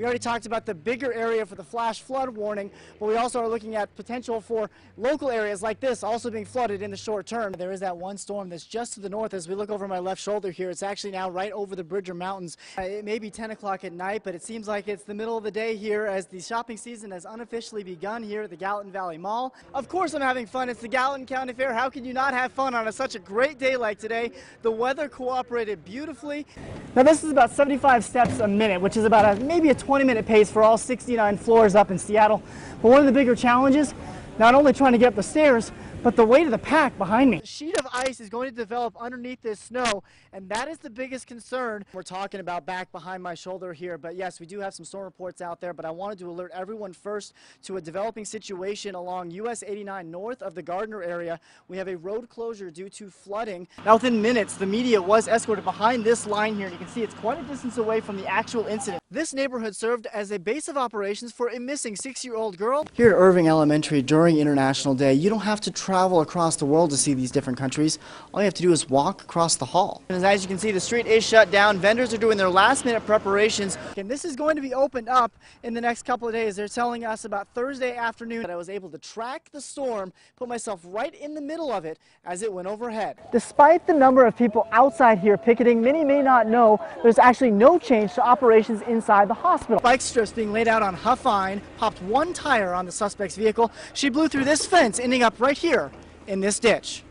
We already talked about the bigger area for the flash flood warning, but we also are looking at potential for local areas like this also being flooded in the short term. There is that one storm that's just to the north as we look over my left shoulder here. It's actually now right over the Bridger Mountains. Uh, it may be 10 o'clock at night, but it seems like it's the middle of the day here as the shopping season has unofficially begun here at the Gallatin Valley Mall. Of course I'm having fun. It's the Gallatin County Fair. How can you not have fun on a, such a great day like today? The weather cooperated beautifully. Now this is about 75 steps a minute, which is about a, maybe a 20 20 minute pace for all 69 floors up in Seattle. But one of the bigger challenges, not only trying to get up the stairs, but the weight of the pack behind me. The sheet of ice is going to develop underneath this snow, and that is the biggest concern we're talking about back behind my shoulder here. But yes, we do have some storm reports out there, but I wanted to alert everyone first to a developing situation along US 89 north of the Gardner area. We have a road closure due to flooding. Now, within minutes, the media was escorted behind this line here, and you can see it's quite a distance away from the actual incident. This neighborhood served as a base of operations for a missing six-year-old girl. Here at Irving Elementary during International Day, you don't have to travel across the world to see these different countries. All you have to do is walk across the hall. And as you can see, the street is shut down. Vendors are doing their last-minute preparations. And this is going to be opened up in the next couple of days. They're telling us about Thursday afternoon that I was able to track the storm, put myself right in the middle of it as it went overhead. Despite the number of people outside here picketing, many may not know there's actually no change to operations in inside the hospital. Bike strips being laid out on Huffine popped one tire on the suspect's vehicle. She blew through this fence, ending up right here in this ditch.